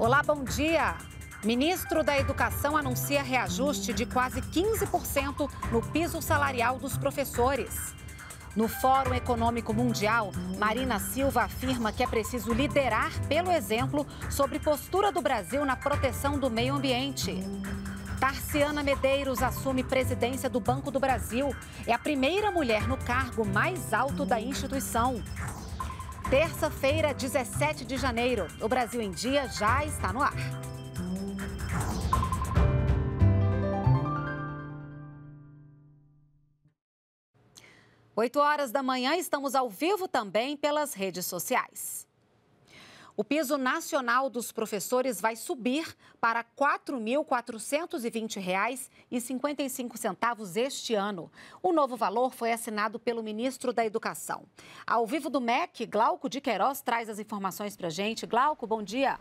Olá, bom dia. Ministro da Educação anuncia reajuste de quase 15% no piso salarial dos professores. No Fórum Econômico Mundial, Marina Silva afirma que é preciso liderar pelo exemplo sobre postura do Brasil na proteção do meio ambiente. Tarciana Medeiros assume presidência do Banco do Brasil. É a primeira mulher no cargo mais alto da instituição. Terça-feira, 17 de janeiro. O Brasil em Dia já está no ar. Oito horas da manhã, estamos ao vivo também pelas redes sociais. O piso nacional dos professores vai subir para R$ 4.420,55 este ano. O novo valor foi assinado pelo ministro da Educação. Ao vivo do MEC, Glauco de Queiroz traz as informações para a gente. Glauco, bom dia.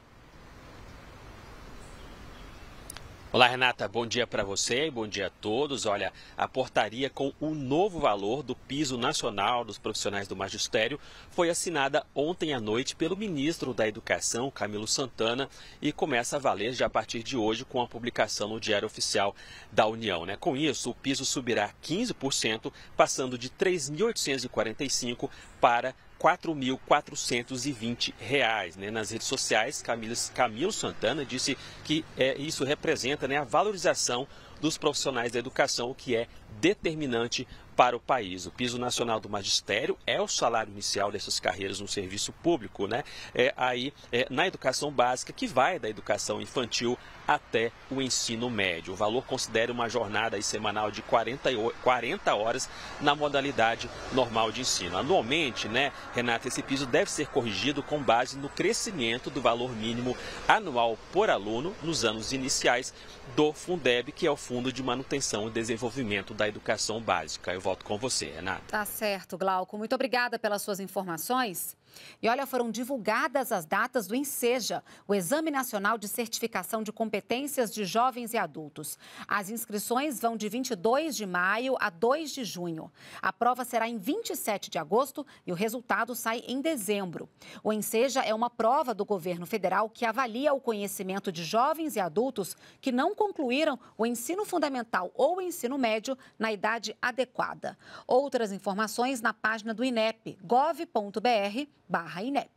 Olá, Renata. Bom dia para você e bom dia a todos. Olha, a portaria com o novo valor do piso nacional dos profissionais do magistério foi assinada ontem à noite pelo ministro da Educação, Camilo Santana, e começa a valer já a partir de hoje com a publicação no Diário Oficial da União. Né? Com isso, o piso subirá 15%, passando de 3.845 para 4.420 reais. Né? Nas redes sociais, Camilo, Camilo Santana disse que é, isso representa né, a valorização dos profissionais da educação, o que é determinante para o país. O piso nacional do magistério é o salário inicial dessas carreiras no serviço público, né? É aí é, na educação básica, que vai da educação infantil até o ensino médio. O valor considera uma jornada semanal de 40, 40 horas na modalidade normal de ensino. Anualmente, né, Renata, esse piso deve ser corrigido com base no crescimento do valor mínimo anual por aluno nos anos iniciais do Fundeb, que é o Fundo de Manutenção e Desenvolvimento da Educação Básica. Eu volto com você, Renata. Tá certo, Glauco. Muito obrigada pelas suas informações. E olha, foram divulgadas as datas do Enseja, o Exame Nacional de Certificação de Competências de Jovens e Adultos. As inscrições vão de 22 de maio a 2 de junho. A prova será em 27 de agosto e o resultado sai em dezembro. O Enseja é uma prova do governo federal que avalia o conhecimento de jovens e adultos que não concluíram o ensino fundamental ou o ensino médio na idade adequada. Outras informações na página do INEP, gov.br barra INEP.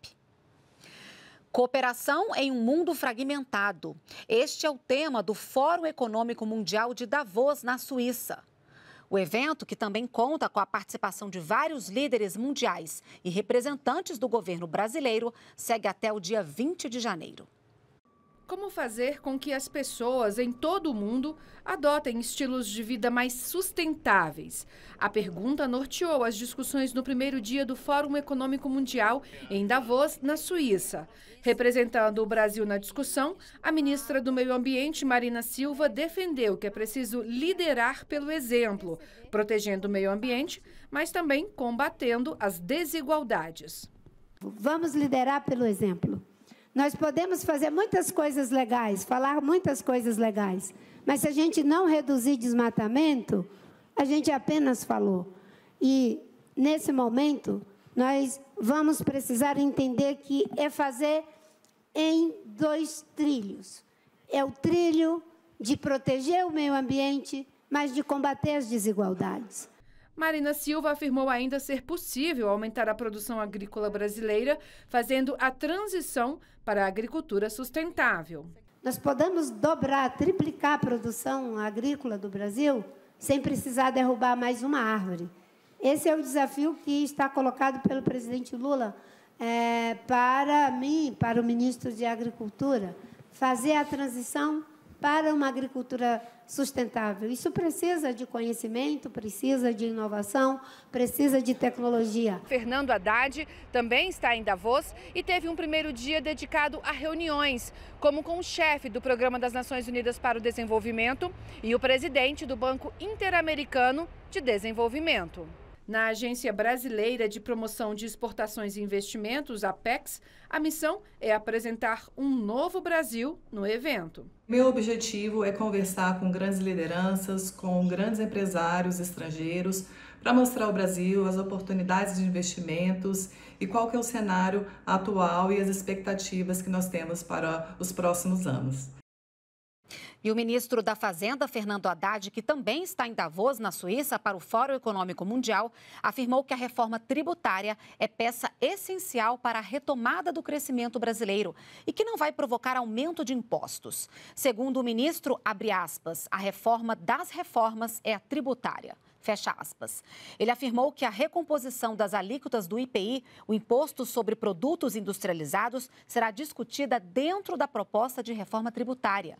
Cooperação em um mundo fragmentado. Este é o tema do Fórum Econômico Mundial de Davos, na Suíça. O evento, que também conta com a participação de vários líderes mundiais e representantes do governo brasileiro, segue até o dia 20 de janeiro. Como fazer com que as pessoas em todo o mundo adotem estilos de vida mais sustentáveis? A pergunta norteou as discussões no primeiro dia do Fórum Econômico Mundial em Davos, na Suíça. Representando o Brasil na discussão, a ministra do Meio Ambiente, Marina Silva, defendeu que é preciso liderar pelo exemplo, protegendo o meio ambiente, mas também combatendo as desigualdades. Vamos liderar pelo exemplo. Nós podemos fazer muitas coisas legais, falar muitas coisas legais, mas se a gente não reduzir desmatamento, a gente apenas falou. E nesse momento, nós vamos precisar entender que é fazer em dois trilhos. É o trilho de proteger o meio ambiente, mas de combater as desigualdades. Marina Silva afirmou ainda ser possível aumentar a produção agrícola brasileira, fazendo a transição para a agricultura sustentável. Nós podemos dobrar, triplicar a produção agrícola do Brasil sem precisar derrubar mais uma árvore. Esse é o desafio que está colocado pelo presidente Lula é, para mim, para o ministro de Agricultura, fazer a transição para uma agricultura sustentável. Isso precisa de conhecimento, precisa de inovação, precisa de tecnologia. Fernando Haddad também está em Davos e teve um primeiro dia dedicado a reuniões, como com o chefe do Programa das Nações Unidas para o Desenvolvimento e o presidente do Banco Interamericano de Desenvolvimento. Na Agência Brasileira de Promoção de Exportações e Investimentos, APEX, a missão é apresentar um novo Brasil no evento. Meu objetivo é conversar com grandes lideranças, com grandes empresários estrangeiros, para mostrar ao Brasil as oportunidades de investimentos e qual que é o cenário atual e as expectativas que nós temos para os próximos anos. E o ministro da Fazenda, Fernando Haddad, que também está em Davos, na Suíça, para o Fórum Econômico Mundial, afirmou que a reforma tributária é peça essencial para a retomada do crescimento brasileiro e que não vai provocar aumento de impostos. Segundo o ministro, aspas, a reforma das reformas é a tributária. Fecha aspas. Ele afirmou que a recomposição das alíquotas do IPI, o imposto sobre produtos industrializados, será discutida dentro da proposta de reforma tributária.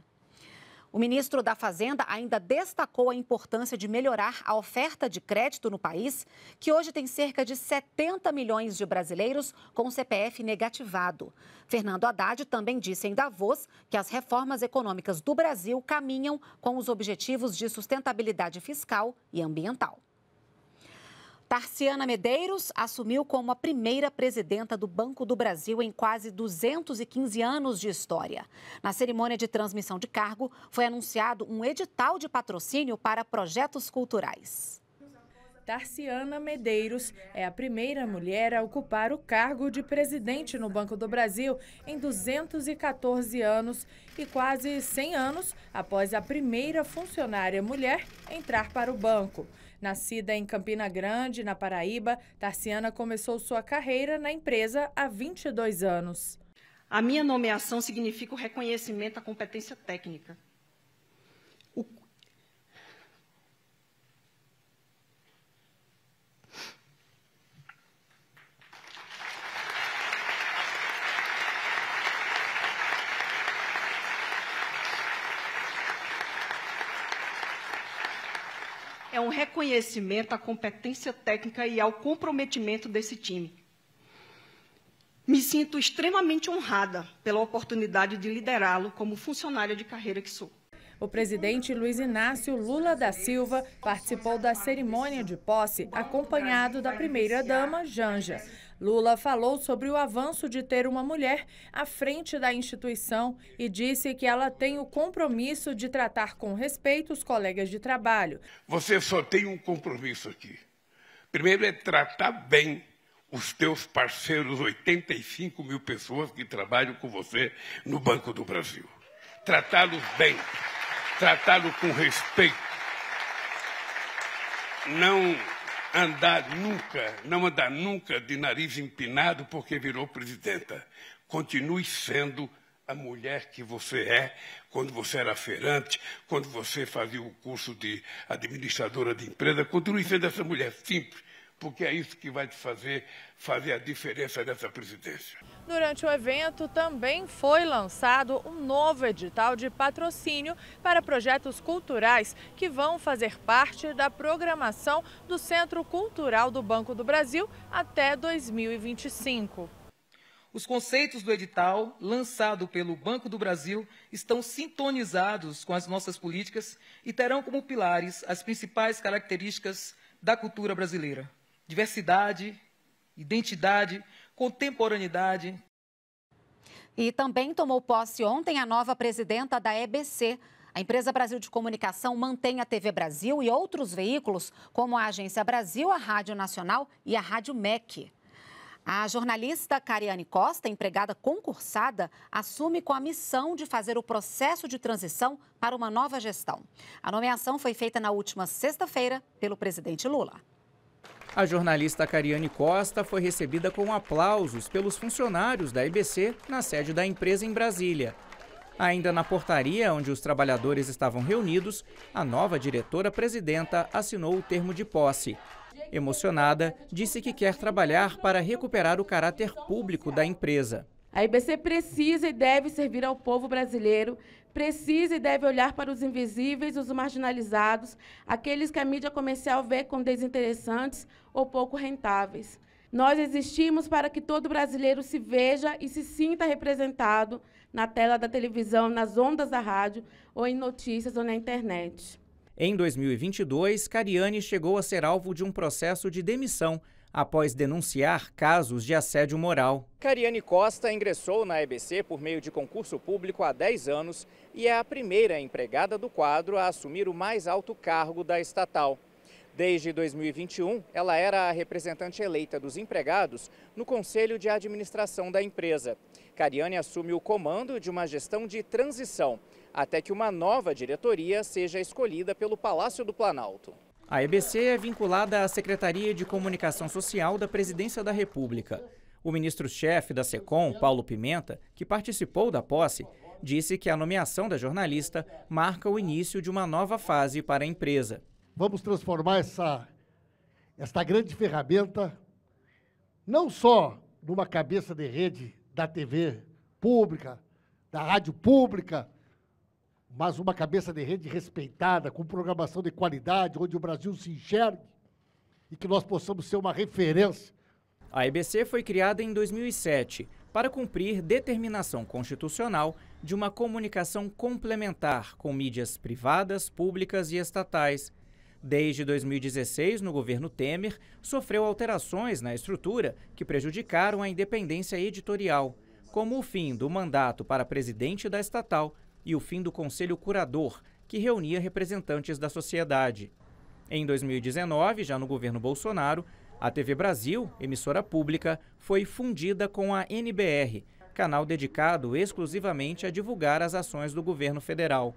O ministro da Fazenda ainda destacou a importância de melhorar a oferta de crédito no país, que hoje tem cerca de 70 milhões de brasileiros com CPF negativado. Fernando Haddad também disse em Davos que as reformas econômicas do Brasil caminham com os objetivos de sustentabilidade fiscal e ambiental. Tarciana Medeiros assumiu como a primeira presidenta do Banco do Brasil em quase 215 anos de história. Na cerimônia de transmissão de cargo, foi anunciado um edital de patrocínio para projetos culturais. Tarciana Medeiros é a primeira mulher a ocupar o cargo de presidente no Banco do Brasil em 214 anos e quase 100 anos após a primeira funcionária mulher entrar para o banco. Nascida em Campina Grande, na Paraíba, Tarciana começou sua carreira na empresa há 22 anos. A minha nomeação significa o reconhecimento à competência técnica é um reconhecimento à competência técnica e ao comprometimento desse time. Me sinto extremamente honrada pela oportunidade de liderá-lo como funcionária de carreira que sou. O presidente Luiz Inácio Lula da Silva participou da cerimônia de posse, acompanhado da primeira-dama Janja. Lula falou sobre o avanço de ter uma mulher à frente da instituição e disse que ela tem o compromisso de tratar com respeito os colegas de trabalho. Você só tem um compromisso aqui. Primeiro é tratar bem os teus parceiros, 85 mil pessoas que trabalham com você no Banco do Brasil. Tratá-los bem, tratá-los com respeito. Não andar nunca, não andar nunca de nariz empinado porque virou presidenta. Continue sendo a mulher que você é quando você era feirante, quando você fazia o curso de administradora de empresa. Continue sendo essa mulher simples, porque é isso que vai te fazer fazer a diferença nessa presidência. Durante o evento também foi lançado um novo edital de patrocínio para projetos culturais que vão fazer parte da programação do Centro Cultural do Banco do Brasil até 2025. Os conceitos do edital, lançado pelo Banco do Brasil, estão sintonizados com as nossas políticas e terão como pilares as principais características da cultura brasileira diversidade, identidade, contemporaneidade. E também tomou posse ontem a nova presidenta da EBC. A empresa Brasil de Comunicação mantém a TV Brasil e outros veículos, como a Agência Brasil, a Rádio Nacional e a Rádio MEC. A jornalista Cariane Costa, empregada concursada, assume com a missão de fazer o processo de transição para uma nova gestão. A nomeação foi feita na última sexta-feira pelo presidente Lula. A jornalista Cariane Costa foi recebida com aplausos pelos funcionários da IBC na sede da empresa em Brasília. Ainda na portaria onde os trabalhadores estavam reunidos, a nova diretora-presidenta assinou o termo de posse. Emocionada, disse que quer trabalhar para recuperar o caráter público da empresa. A IBC precisa e deve servir ao povo brasileiro precisa e deve olhar para os invisíveis, os marginalizados, aqueles que a mídia comercial vê como desinteressantes ou pouco rentáveis. Nós existimos para que todo brasileiro se veja e se sinta representado na tela da televisão, nas ondas da rádio ou em notícias ou na internet. Em 2022, Cariani chegou a ser alvo de um processo de demissão após denunciar casos de assédio moral. Cariane Costa ingressou na EBC por meio de concurso público há 10 anos e é a primeira empregada do quadro a assumir o mais alto cargo da estatal. Desde 2021, ela era a representante eleita dos empregados no Conselho de Administração da empresa. Cariane assume o comando de uma gestão de transição, até que uma nova diretoria seja escolhida pelo Palácio do Planalto. A EBC é vinculada à Secretaria de Comunicação Social da Presidência da República. O ministro-chefe da SECOM, Paulo Pimenta, que participou da posse, disse que a nomeação da jornalista marca o início de uma nova fase para a empresa. Vamos transformar essa, esta grande ferramenta não só numa cabeça de rede da TV pública, da rádio pública, mas uma cabeça de rede respeitada, com programação de qualidade, onde o Brasil se enxergue e que nós possamos ser uma referência. A EBC foi criada em 2007 para cumprir determinação constitucional de uma comunicação complementar com mídias privadas, públicas e estatais. Desde 2016, no governo Temer, sofreu alterações na estrutura que prejudicaram a independência editorial, como o fim do mandato para presidente da estatal e o fim do Conselho Curador, que reunia representantes da sociedade. Em 2019, já no governo Bolsonaro, a TV Brasil, emissora pública, foi fundida com a NBR, canal dedicado exclusivamente a divulgar as ações do governo federal.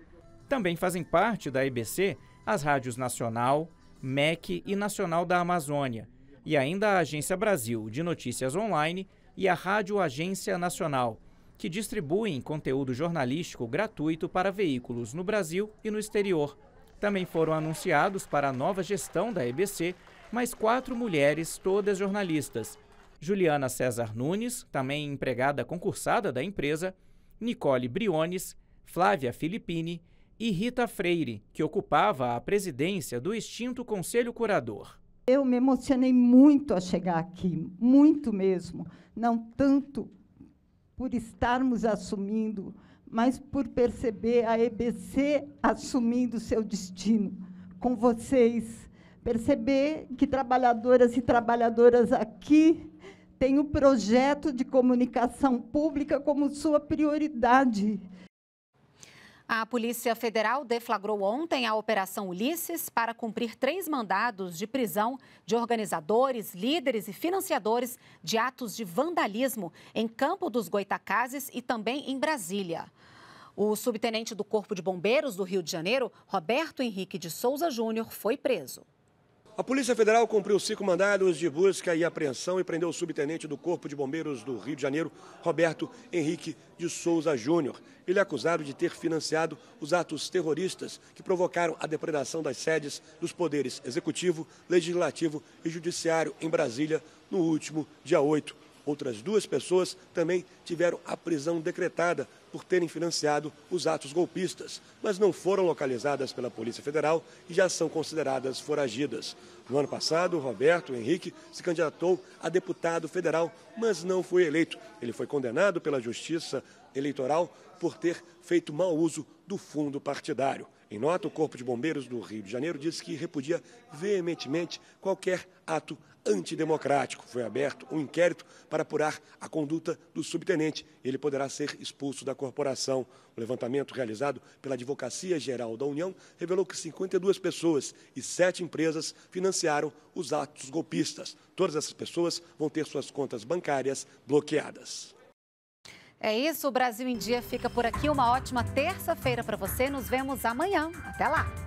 Também fazem parte da EBC as rádios Nacional, MEC e Nacional da Amazônia, e ainda a Agência Brasil de Notícias Online e a Rádio Agência Nacional, que distribuem conteúdo jornalístico gratuito para veículos no Brasil e no exterior. Também foram anunciados para a nova gestão da EBC mais quatro mulheres, todas jornalistas: Juliana César Nunes, também empregada concursada da empresa, Nicole Briones, Flávia Filippini e Rita Freire, que ocupava a presidência do extinto Conselho Curador. Eu me emocionei muito a chegar aqui, muito mesmo. Não tanto por estarmos assumindo, mas por perceber a EBC assumindo seu destino com vocês. Perceber que trabalhadoras e trabalhadoras aqui têm o projeto de comunicação pública como sua prioridade a Polícia Federal deflagrou ontem a Operação Ulisses para cumprir três mandados de prisão de organizadores, líderes e financiadores de atos de vandalismo em Campo dos Goitacazes e também em Brasília. O subtenente do Corpo de Bombeiros do Rio de Janeiro, Roberto Henrique de Souza Júnior, foi preso. A Polícia Federal cumpriu cinco mandados de busca e apreensão e prendeu o subtenente do Corpo de Bombeiros do Rio de Janeiro, Roberto Henrique de Souza Júnior. Ele é acusado de ter financiado os atos terroristas que provocaram a depredação das sedes dos poderes executivo, legislativo e judiciário em Brasília no último dia 8 Outras duas pessoas também tiveram a prisão decretada por terem financiado os atos golpistas, mas não foram localizadas pela Polícia Federal e já são consideradas foragidas. No ano passado, Roberto Henrique se candidatou a deputado federal, mas não foi eleito. Ele foi condenado pela Justiça Eleitoral por ter feito mau uso do fundo partidário. Em nota, o Corpo de Bombeiros do Rio de Janeiro disse que repudia veementemente qualquer ato antidemocrático. Foi aberto um inquérito para apurar a conduta do subtenente. Ele poderá ser expulso da corporação. O levantamento realizado pela Advocacia Geral da União revelou que 52 pessoas e sete empresas financiaram os atos golpistas. Todas essas pessoas vão ter suas contas bancárias bloqueadas. É isso, o Brasil em Dia fica por aqui. Uma ótima terça-feira para você. Nos vemos amanhã. Até lá!